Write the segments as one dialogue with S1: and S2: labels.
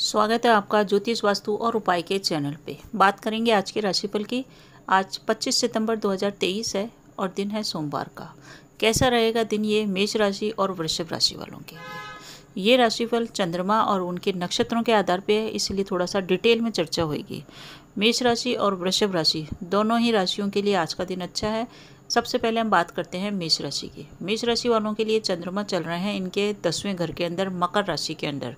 S1: स्वागत है आपका ज्योतिष वास्तु और उपाय के चैनल पे बात करेंगे आज के राशिफल की आज 25 सितंबर 2023 है और दिन है सोमवार का कैसा रहेगा दिन ये मेष राशि और वृषभ राशि वालों के लिए ये राशिफल चंद्रमा और उनके नक्षत्रों के आधार पे है इसलिए थोड़ा सा डिटेल में चर्चा होगी मेष राशि और वृषभ राशि दोनों ही राशियों के लिए आज का दिन अच्छा है सबसे पहले हम बात करते हैं मेष राशि की मेष राशि वालों के लिए चंद्रमा चल रहे हैं इनके दसवें घर के अंदर मकर राशि के अंदर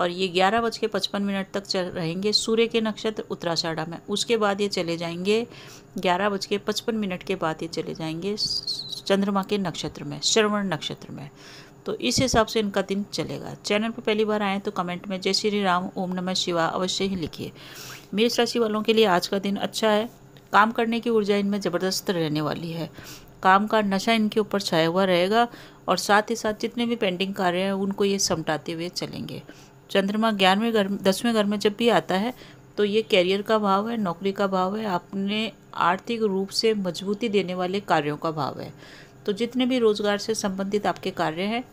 S1: और ये ग्यारह बज के पचपन मिनट तक चल रहेंगे सूर्य के नक्षत्र उत्तराषाढ़ा में उसके बाद ये चले जाएंगे ग्यारह बज के पचपन मिनट के बाद ये चले जाएंगे चंद्रमा के नक्षत्र में श्रवण नक्षत्र में तो इस हिसाब से इनका दिन चलेगा चैनल पर पहली बार आएँ तो कमेंट में जय श्री राम ओम नमः शिवा अवश्य ही लिखिए मेष राशि वालों के लिए आज का दिन अच्छा है काम करने की ऊर्जा इनमें ज़बरदस्त रहने वाली है काम का नशा इनके ऊपर छाया हुआ रहेगा और साथ ही साथ जितने भी पेंडिंग कार्य हैं उनको ये समटाते हुए चलेंगे चंद्रमा ग्यारहवें घर दसवें घर में जब भी आता है तो ये कैरियर का भाव है नौकरी का भाव है आपने आर्थिक रूप से मजबूती देने वाले कार्यों का भाव है तो जितने भी रोज़गार से संबंधित आपके कार्य हैं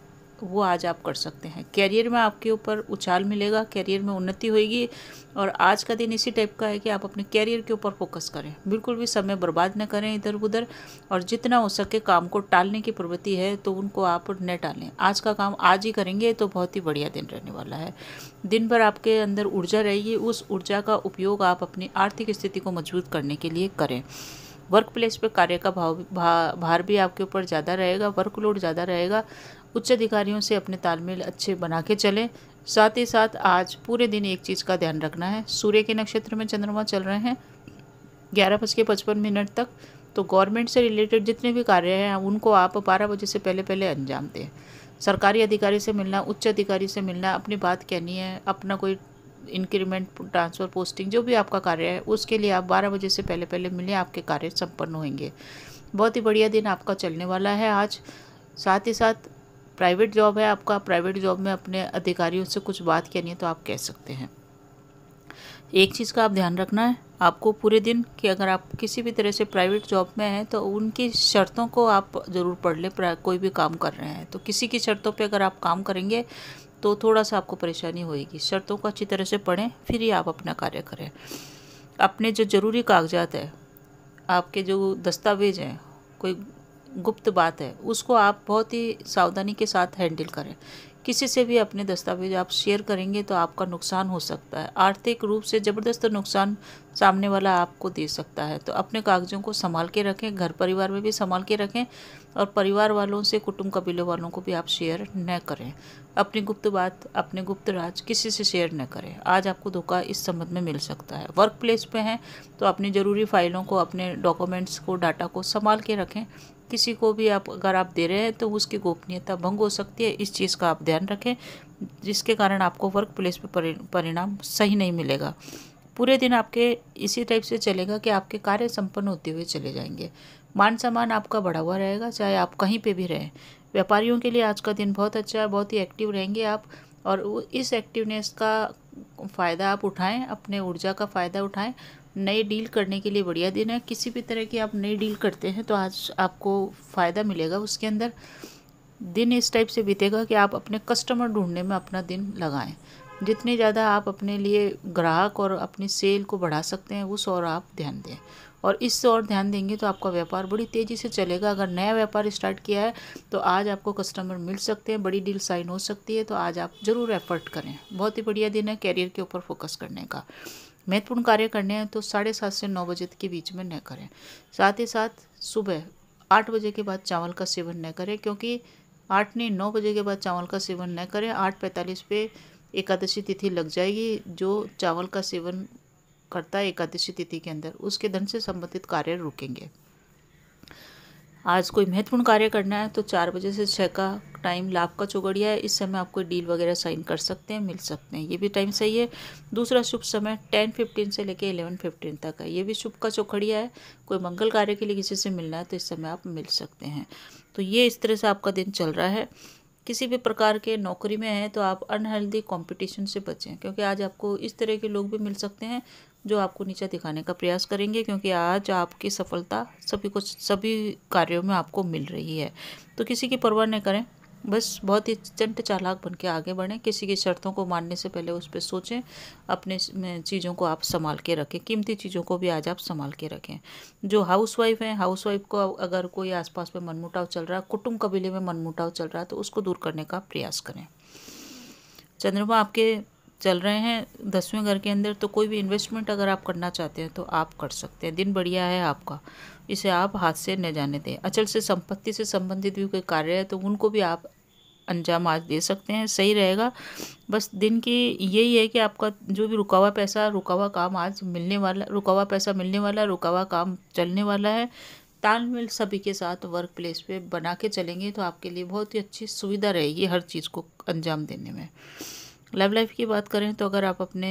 S1: वो आज आप कर सकते हैं कैरियर में आपके ऊपर उछाल मिलेगा कैरियर में उन्नति होगी और आज का दिन इसी टाइप का है कि आप अपने कैरियर के ऊपर फोकस करें बिल्कुल भी समय बर्बाद न करें इधर उधर और जितना हो सके काम को टालने की प्रवृत्ति है तो उनको आप न टालें आज का काम आज ही करेंगे तो बहुत ही बढ़िया दिन रहने वाला है दिन भर आपके अंदर ऊर्जा रहेगी उस ऊर्जा का उपयोग आप अपनी आर्थिक स्थिति को मजबूत करने के लिए करें वर्क प्लेस पर कार्य का भाव भा, भार भी आपके ऊपर ज़्यादा रहेगा वर्कलोड ज़्यादा रहेगा उच्च अधिकारियों से अपने तालमेल अच्छे बना के चलें साथ ही साथ आज पूरे दिन एक चीज़ का ध्यान रखना है सूर्य के नक्षत्र में चंद्रमा चल रहे हैं ग्यारह बज के पचपन मिनट तक तो गवर्नमेंट से रिलेटेड जितने भी कार्य हैं उनको आप बारह बजे से पहले पहले अंजाम दें सरकारी अधिकारी से मिलना उच्च अधिकारी से मिलना अपनी बात कहनी है अपना कोई इंक्रीमेंट ट्रांसफ़र पोस्टिंग जो भी आपका कार्य है उसके लिए आप बारह बजे से पहले पहले मिलें आपके कार्य संपन्न होंगे बहुत ही बढ़िया दिन आपका चलने वाला है आज साथ ही साथ प्राइवेट जॉब है आपका प्राइवेट जॉब में अपने अधिकारियों से कुछ बात करनी है तो आप कह सकते हैं एक चीज़ का आप ध्यान रखना है आपको पूरे दिन कि अगर आप किसी भी तरह से प्राइवेट जॉब में हैं तो उनकी शर्तों को आप ज़रूर पढ़ लें कोई भी काम कर रहे हैं तो किसी की शर्तों पे अगर आप काम करेंगे तो थोड़ा सा आपको परेशानी होगी शर्तों को अच्छी तरह से पढ़ें फिर ही आप अपना कार्य करें अपने जो ज़रूरी कागजात है आपके जो दस्तावेज हैं कोई गुप्त बात है उसको आप बहुत ही सावधानी के साथ हैंडल करें किसी से भी अपने दस्तावेज आप शेयर करेंगे तो आपका नुकसान हो सकता है आर्थिक रूप से ज़बरदस्त नुकसान सामने वाला आपको दे सकता है तो अपने कागजों को संभाल के रखें घर परिवार में भी संभाल के रखें और परिवार वालों से कुटुंब कबीलों वालों को भी आप शेयर न करें अपनी गुप्त बात अपने गुप्त राज किसी से शेयर न करें आज आपको धोखा इस संबंध में मिल सकता है वर्क प्लेस पर हैं तो अपनी ज़रूरी फाइलों को अपने डॉक्यूमेंट्स को डाटा को संभाल के रखें किसी को भी आप अगर आप दे रहे हैं तो उसकी गोपनीयता भंग हो सकती है इस चीज़ का आप ध्यान रखें जिसके कारण आपको वर्क प्लेस पर परिणाम सही नहीं मिलेगा पूरे दिन आपके इसी टाइप से चलेगा कि आपके कार्य संपन्न होते हुए चले जाएंगे मान सम्मान आपका बढ़ा हुआ रहेगा चाहे आप कहीं पे भी रहें व्यापारियों के लिए आज का दिन बहुत अच्छा है बहुत ही एक्टिव रहेंगे आप और इस एक्टिवनेस का फ़ायदा आप उठाएं अपने ऊर्जा का फ़ायदा उठाएं नए डील करने के लिए बढ़िया दिन है किसी भी तरह की आप नई डील करते हैं तो आज आपको फ़ायदा मिलेगा उसके अंदर दिन इस टाइप से बीतेगा कि आप अपने कस्टमर ढूंढने में अपना दिन लगाएं जितने ज़्यादा आप अपने लिए ग्राहक और अपनी सेल को बढ़ा सकते हैं उस और आप ध्यान दें और इससे और ध्यान देंगे तो आपका व्यापार बड़ी तेज़ी से चलेगा अगर नया व्यापार स्टार्ट किया है तो आज आपको कस्टमर मिल सकते हैं बड़ी डील साइन हो सकती है तो आज आप ज़रूर एफर्ट करें बहुत ही बढ़िया दिन है कैरियर के ऊपर फोकस करने का महत्वपूर्ण कार्य करने हैं तो साढ़े सात से नौ बजे के बीच में न करें साथ ही साथ सुबह आठ बजे के बाद चावल का सेवन न करें क्योंकि आठ ने नौ बजे के बाद चावल का सेवन न करें आठ पैंतालीस पे एकादशी तिथि लग जाएगी जो चावल का सेवन करता है एकादशी तिथि के अंदर उसके धन से संबंधित कार्य रुकेंगे आज कोई महत्वपूर्ण कार्य करना है तो चार बजे से छः का टाइम लाभ का चौगड़िया है इस समय आप कोई डील वगैरह साइन कर सकते हैं मिल सकते हैं ये भी टाइम सही है दूसरा शुभ समय टेन फिफ्टीन से लेकर इलेवन फिफ्टीन तक है ये भी शुभ का चौखड़िया है कोई मंगल कार्य के लिए किसी से मिलना है तो इस समय आप मिल सकते हैं तो ये इस तरह से आपका दिन चल रहा है किसी भी प्रकार के नौकरी में हैं तो आप अनहेल्दी कंपटीशन से बचें क्योंकि आज आपको इस तरह के लोग भी मिल सकते हैं जो आपको नीचे दिखाने का प्रयास करेंगे क्योंकि आज आपकी सफलता सभी को सभी कार्यों में आपको मिल रही है तो किसी की परवाह नहीं करें बस बहुत ही चंट चालाक बन के आगे बढ़ें किसी की शर्तों को मानने से पहले उस पर सोचें अपने चीज़ों को आप संभाल के रखें कीमती चीज़ों को भी आज आप संभाल के रखें जो हाउस वाइफ हैं हाउस वाइफ को अगर कोई आसपास में मनमुटाव चल रहा है कुटुंब कबीले में मनमुटाव चल रहा है तो उसको दूर करने का प्रयास करें चंद्रमा आपके चल रहे हैं दसवें घर के अंदर तो कोई भी इन्वेस्टमेंट अगर आप करना चाहते हैं तो आप कर सकते हैं दिन बढ़िया है आपका इसे आप हाथ से न जाने दें अचल से संपत्ति से संबंधित भी कोई कार्य है तो उनको भी आप अंजाम आज दे सकते हैं सही रहेगा बस दिन की यही है कि आपका जो भी रुका हुआ पैसा रुका हुआ काम आज मिलने वाला रुका हुआ पैसा मिलने वाला रुका हुआ काम चलने वाला है तालमेल सभी के साथ वर्क प्लेस पर बना के चलेंगे तो आपके लिए बहुत ही अच्छी सुविधा रहेगी हर चीज़ को अंजाम देने में लव लाइफ की बात करें तो अगर आप अपने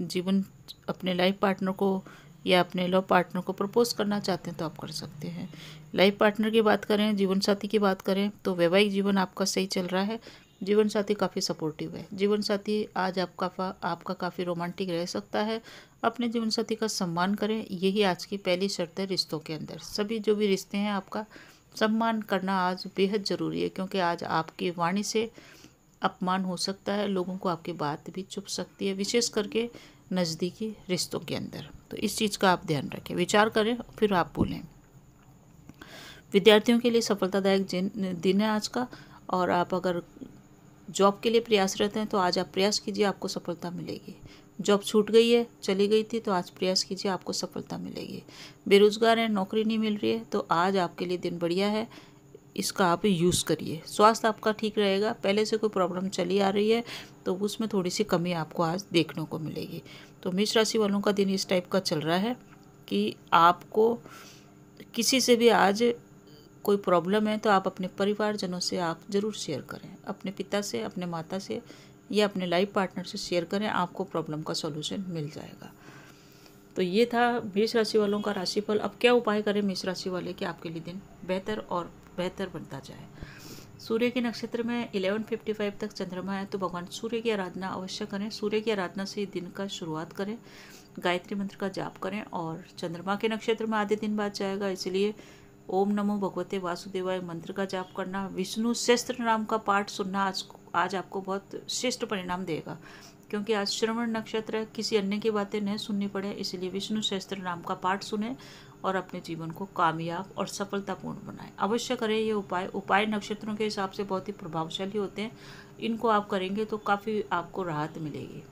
S1: जीवन अपने लाइफ पार्टनर को या अपने लव पार्टनर को प्रपोज करना चाहते हैं तो आप कर सकते हैं लाइफ पार्टनर की बात करें जीवन साथी की बात करें तो वैवाहिक जीवन आपका सही चल रहा है जीवन साथी काफ़ी सपोर्टिव है जीवन साथी आज आपका आपका काफ़ी रोमांटिक रह सकता है अपने जीवन साथी का सम्मान करें यही आज की पहली शर्त है रिश्तों के अंदर सभी जो भी रिश्ते हैं आपका सम्मान करना आज बेहद ज़रूरी है क्योंकि आज आपकी वाणी से अपमान हो सकता है लोगों को आपकी बात भी चुप सकती है विशेष करके नज़दीकी रिश्तों के अंदर तो इस चीज़ का आप ध्यान रखें विचार करें फिर आप बोलें विद्यार्थियों के लिए सफलतादायक दिन है आज का और आप अगर जॉब के लिए प्रयासरत हैं तो आज आप प्रयास कीजिए आपको सफलता मिलेगी जॉब छूट गई है चली गई थी तो आज प्रयास कीजिए आपको सफलता मिलेगी बेरोज़गार हैं नौकरी नहीं मिल रही है तो आज आपके लिए दिन बढ़िया है इसका आप यूज़ करिए स्वास्थ्य आपका ठीक रहेगा पहले से कोई प्रॉब्लम चली आ रही है तो उसमें थोड़ी सी कमी आपको आज देखने को मिलेगी तो मिष राशि वालों का दिन इस टाइप का चल रहा है कि आपको किसी से भी आज कोई प्रॉब्लम है तो आप अपने परिवारजनों से आप ज़रूर शेयर करें अपने पिता से अपने माता से या अपने लाइफ पार्टनर से शेयर करें आपको प्रॉब्लम का सॉल्यूशन मिल जाएगा तो ये था मेष राशि वालों का राशिफल अब क्या उपाय करें मेष राशि वाले कि आपके लिए दिन बेहतर और बेहतर बनता जाए सूर्य के नक्षत्र में 11:55 तक चंद्रमा है तो भगवान सूर्य की आराधना अवश्य करें सूर्य की आराधना से दिन का शुरुआत करें गायत्री मंत्र का जाप करें और चंद्रमा के नक्षत्र में आधे दिन बाद जाएगा इसलिए ओम नमो भगवते वासुदेवाय मंत्र का जाप करना विष्णु सहस्त्र नाम का पाठ सुनना आज आज आपको बहुत श्रेष्ठ परिणाम देगा क्योंकि आज श्रवण नक्षत्र है किसी अन्य की बातें नहीं सुननी पड़े इसलिए विष्णु सहस्त्र नाम का पाठ सुने और अपने जीवन को कामयाब और सफलतापूर्ण बनाएं अवश्य करें ये उपाय उपाय नक्षत्रों के हिसाब से बहुत ही प्रभावशाली होते हैं इनको आप करेंगे तो काफ़ी आपको राहत मिलेगी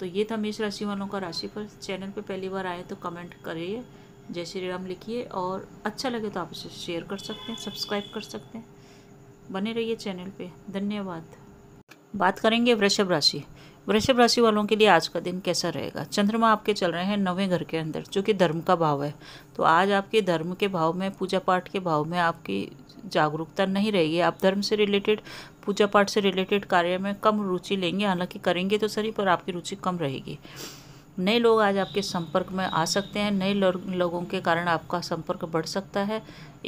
S1: तो ये था मेष राशि वालों का राशिफल चैनल पे पहली बार आए तो कमेंट करिए जय श्री राम लिखिए और अच्छा लगे तो आप इसे शेयर कर सकते हैं सब्सक्राइब कर सकते हैं बने रहिए चैनल पे धन्यवाद बात करेंगे वृषभ राशि वृषभ राशि वालों के लिए आज का दिन कैसा रहेगा चंद्रमा आपके चल रहे हैं नवें घर के अंदर जो कि धर्म का भाव है तो आज आपके धर्म के भाव में पूजा पाठ के भाव में आपकी जागरूकता नहीं रहेगी आप धर्म से रिलेटेड पूजा पाठ से रिलेटेड कार्य में कम रुचि लेंगे हालांकि करेंगे तो सही पर आपकी रुचि कम रहेगी नए लोग आज आपके संपर्क में आ सकते हैं नए लोगों के कारण आपका संपर्क बढ़ सकता है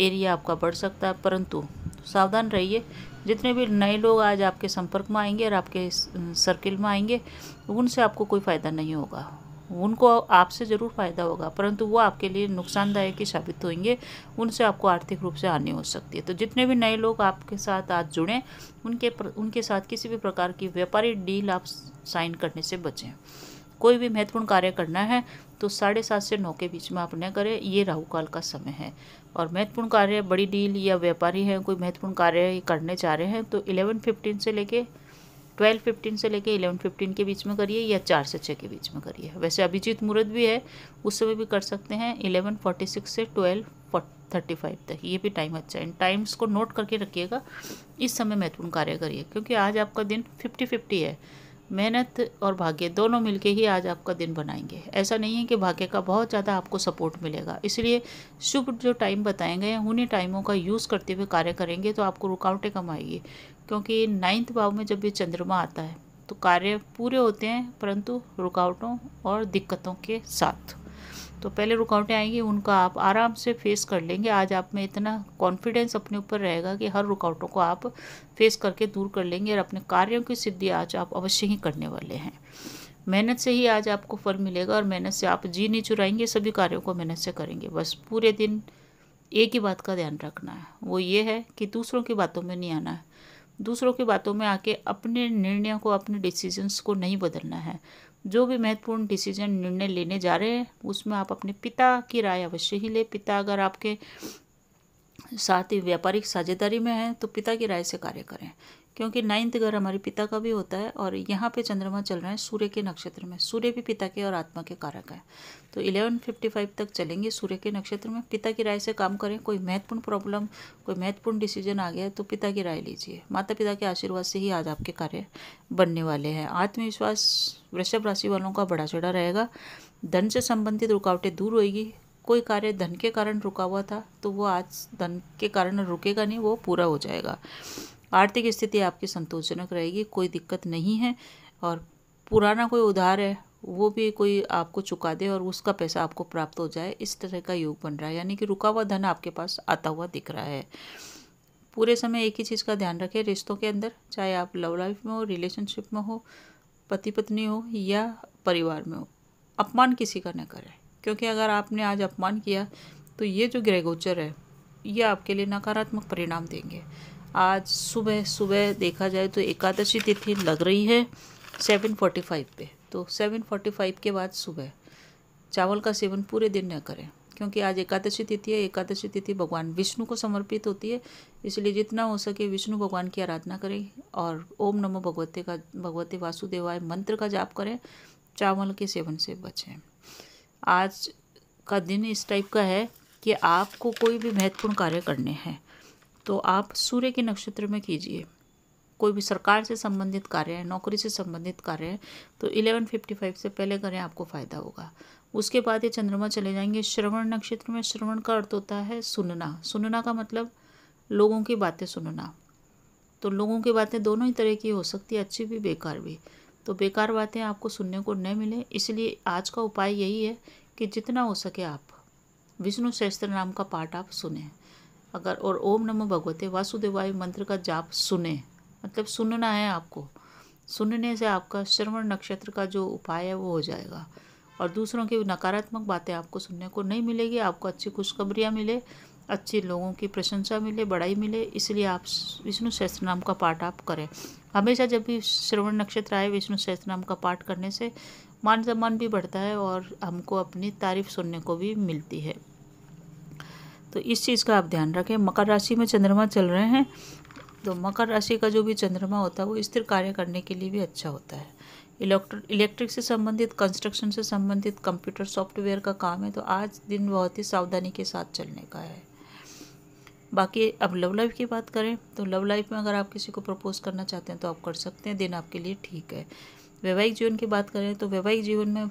S1: एरिया आपका बढ़ सकता है परंतु सावधान रहिए जितने भी नए लोग आज आपके संपर्क में आएंगे और आपके सर्किल में आएंगे उनसे आपको कोई फ़ायदा नहीं होगा उनको आपसे ज़रूर फ़ायदा होगा परंतु वो आपके लिए नुकसानदायक ही साबित होंगे उनसे आपको आर्थिक रूप से हानि हो सकती है तो जितने भी नए लोग आपके साथ आज जुड़ें उनके प्र, उनके साथ किसी भी प्रकार की व्यापारी डील आप साइन करने से बचें कोई भी महत्वपूर्ण कार्य करना है तो साढ़े सात से नौ के बीच में आप न करें ये राहु काल का समय है और महत्वपूर्ण कार्य बड़ी डील या व्यापारी हैं कोई महत्वपूर्ण कार्य करने चाह रहे हैं तो इलेवन फिफ्टीन से लेके ट्वेल्व फिफ्टीन से लेके इलेवन फिफ्टीन के बीच में करिए या चार से छः के बीच में करिए वैसे अभिजीत मुहूर्त भी है उस समय भी कर सकते हैं इलेवन फोर्टी सिक्स से ट्वेल्व थर्टी फाइव तक ये भी टाइम अच्छा है टाइम्स को नोट करके रखिएगा इस समय महत्वपूर्ण कार्य करिए क्योंकि आज आपका दिन फिफ्टी फिफ्टी है मेहनत और भाग्य दोनों मिलके ही आज आपका दिन बनाएंगे ऐसा नहीं है कि भाग्य का बहुत ज़्यादा आपको सपोर्ट मिलेगा इसलिए शुभ जो टाइम बताए गए हैं उन्हीं टाइमों का यूज़ करते हुए कार्य करेंगे तो आपको रुकावटें कम आएगी क्योंकि नाइन्थ भाव में जब भी चंद्रमा आता है तो कार्य पूरे होते हैं परंतु रुकावटों और दिक्कतों के साथ तो पहले रुकावटें आएंगी उनका आप आराम से फेस कर लेंगे आज आप में इतना कॉन्फिडेंस अपने ऊपर रहेगा कि हर रुकावटों को आप फेस करके दूर कर लेंगे और अपने कार्यों की सिद्धि आज आप अवश्य ही करने वाले हैं मेहनत से ही आज आपको फल मिलेगा और मेहनत से आप जी नहीं चुराएंगे सभी कार्यों को मेहनत से करेंगे बस पूरे दिन एक ही बात का ध्यान रखना है वो ये है कि दूसरों की बातों में नहीं आना है दूसरों की बातों में आके अपने निर्णयों को अपने डिसीजंस को नहीं बदलना है जो भी महत्वपूर्ण डिसीजन निर्णय लेने जा रहे हैं उसमें आप अपने पिता की राय अवश्य ही लें पिता अगर आपके साथ ही व्यापारिक साझेदारी में है तो पिता की राय से कार्य करें क्योंकि नाइन्थ घर हमारे पिता का भी होता है और यहाँ पे चंद्रमा चल रहा है सूर्य के नक्षत्र में सूर्य भी पिता के और आत्मा के कारक है तो 1155 तक चलेंगे सूर्य के नक्षत्र में पिता की राय से काम करें कोई महत्वपूर्ण प्रॉब्लम कोई महत्वपूर्ण डिसीजन आ गया है तो पिता की राय लीजिए माता पिता के आशीर्वाद से ही आज आपके कार्य बनने वाले हैं आत्मविश्वास वृषभ राशि वालों का बढ़ा चढ़ा रहेगा धन से संबंधित रुकावटें दूर होगी कोई कार्य धन के कारण रुका हुआ था तो वो आज धन के कारण रुकेगा नहीं वो पूरा हो जाएगा आर्थिक स्थिति आपकी संतोषजनक रहेगी कोई दिक्कत नहीं है और पुराना कोई उधार है वो भी कोई आपको चुका दे और उसका पैसा आपको प्राप्त हो जाए इस तरह का योग बन रहा है यानी कि रुका हुआ धन आपके पास आता हुआ दिख रहा है पूरे समय एक ही चीज़ का ध्यान रखें रिश्तों के अंदर चाहे आप लव लाइफ में हो रिलेशनशिप में हो पति पत्नी हो या परिवार में हो अपमान किसी का न करें क्योंकि अगर आपने आज अपमान किया तो ये जो ग्रह गोचर है ये आपके लिए नकारात्मक परिणाम देंगे आज सुबह सुबह देखा जाए तो एकादशी तिथि लग रही है सेवन फोर्टी फाइव पे तो सेवन फोर्टी फाइव के बाद सुबह चावल का सेवन पूरे दिन न करें क्योंकि आज एकादशी तिथि है एकादशी तिथि भगवान विष्णु को समर्पित होती है इसलिए जितना हो सके विष्णु भगवान की आराधना करें और ओम नमो भगवते का भगवते वासुदेवाय मंत्र का जाप करें चावल के सेवन से बचें आज का दिन इस टाइप का है कि आपको कोई भी महत्वपूर्ण कार्य करने हैं तो आप सूर्य के नक्षत्र में कीजिए कोई भी सरकार से संबंधित कार्य है नौकरी से संबंधित कार्य है तो 1155 से पहले करें आपको फ़ायदा होगा उसके बाद ये चंद्रमा चले जाएंगे श्रवण नक्षत्र में श्रवण का अर्थ होता है सुनना सुनना का मतलब लोगों की बातें सुनना तो लोगों की बातें दोनों ही तरह की हो सकती है अच्छी भी बेकार भी तो बेकार बातें आपको सुनने को नहीं मिले इसलिए आज का उपाय यही है कि जितना हो सके आप विष्णु सहस्त्र नाम का पाठ आप सुने अगर और ओम नमो भगवते वासुदेवाय मंत्र का जाप सुने मतलब सुनना है आपको सुनने से आपका श्रवण नक्षत्र का जो उपाय है वो हो जाएगा और दूसरों की नकारात्मक बातें आपको सुनने को नहीं मिलेगी आपको अच्छी खुशखबरियाँ मिले अच्छे लोगों की प्रशंसा मिले बड़ाई मिले इसलिए आप विष्णु सहस्त्र नाम का पाठ आप करें हमेशा जब भी श्रवण नक्षत्र आए विष्णु सहस्त्र नाम का पाठ करने से मान सम्मान भी बढ़ता है और हमको अपनी तारीफ सुनने को भी मिलती है तो इस चीज़ का आप ध्यान रखें मकर राशि में चंद्रमा चल रहे हैं तो मकर राशि का जो भी चंद्रमा होता है वो स्थिर कार्य करने के लिए भी अच्छा होता है इलेक्ट्रो इलेक्ट्रिक से संबंधित कंस्ट्रक्शन से संबंधित कंप्यूटर सॉफ्टवेयर का काम है तो आज दिन बहुत ही सावधानी के साथ चलने का है बाकी अब लव लाइफ की बात करें तो लव लाइफ में अगर आप किसी को प्रपोज करना चाहते हैं तो आप कर सकते हैं दिन आपके लिए ठीक है वैवाहिक जीवन की बात करें तो वैवाहिक जीवन में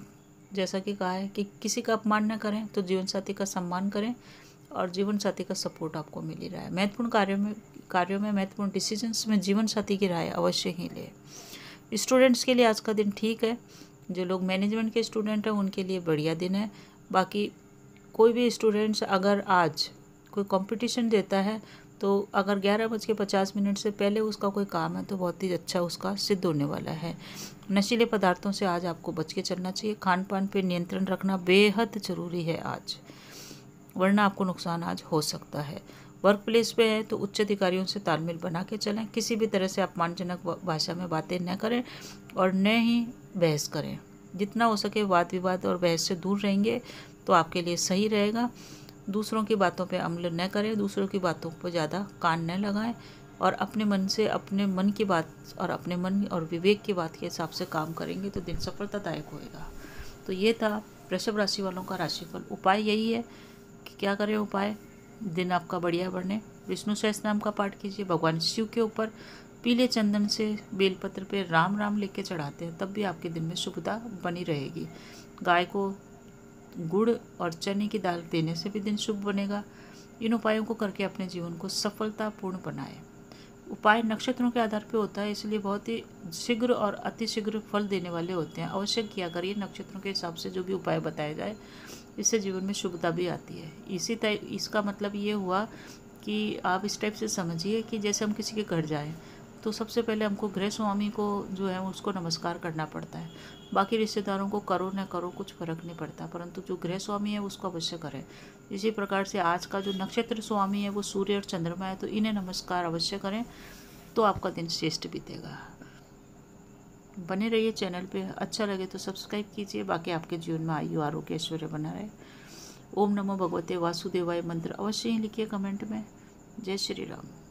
S1: जैसा कि कहा है कि किसी का अपमान न करें तो जीवन साथी का सम्मान करें और जीवन साथी का सपोर्ट आपको मिल ही रहा है महत्वपूर्ण कार्यों में कार्यों में महत्वपूर्ण डिसीजंस में जीवन साथी की राय अवश्य ही ले स्टूडेंट्स के लिए आज का दिन ठीक है जो लोग मैनेजमेंट के स्टूडेंट हैं उनके लिए बढ़िया दिन है बाकी कोई भी स्टूडेंट्स अगर आज कोई कंपटीशन देता है तो अगर ग्यारह बज के पचास मिनट से पहले उसका कोई काम है तो बहुत ही अच्छा उसका सिद्ध होने वाला है नशीले पदार्थों से आज आपको बच के चलना चाहिए खान पान पर नियंत्रण रखना बेहद ज़रूरी है आज वरना आपको नुकसान आज हो सकता है वर्क प्लेस पे है तो उच्च अधिकारियों से तालमेल बना के चलें किसी भी तरह से अपमानजनक भाषा में बातें न करें और न ही बहस करें जितना हो सके वाद विवाद और बहस से दूर रहेंगे तो आपके लिए सही रहेगा दूसरों की बातों पे अमल न करें दूसरों की बातों पर ज़्यादा कान न लगाएं और अपने मन से अपने मन की बात और अपने मन और विवेक की बात के हिसाब से काम करेंगे तो दिन सफलतादायक होएगा तो ये था वृषभ राशि वालों का राशिफल उपाय यही है क्या करें उपाय दिन आपका बढ़िया बढ़ने विष्णु सहस नाम का पाठ कीजिए भगवान शिव के ऊपर पीले चंदन से बेलपत्र पे राम राम लिख के चढ़ाते हैं तब भी आपके दिन में शुभता बनी रहेगी गाय को गुड़ और चने की दाल देने से भी दिन शुभ बनेगा इन उपायों को करके अपने जीवन को सफलतापूर्ण बनाएं उपाय नक्षत्रों के आधार पर होता है इसलिए बहुत ही शीघ्र और अतिशीघ्र फल देने वाले होते हैं अवश्य किया करिए नक्षत्रों के हिसाब से जो भी उपाय बताए जाए इससे जीवन में शुभता भी आती है इसी टाइप इसका मतलब ये हुआ कि आप इस टाइप से समझिए कि जैसे हम किसी के घर जाएं तो सबसे पहले हमको गृह स्वामी को जो है उसको नमस्कार करना पड़ता है बाकी रिश्तेदारों को करो ना करो कुछ फर्क नहीं पड़ता परंतु जो गृह स्वामी है उसको अवश्य करें इसी प्रकार से आज का जो नक्षत्र स्वामी है वो सूर्य और चंद्रमा है तो इन्हें नमस्कार अवश्य करें तो आपका दिन श्रेष्ठ बीतेगा बने रहिए चैनल पे अच्छा लगे तो सब्सक्राइब कीजिए बाकी आपके जीवन में आयु आरोग्य ऐश्वर्य बना रहे ओम नमो भगवते वासुदेवाय मंत्र अवश्य ही लिखिए कमेंट में जय श्री राम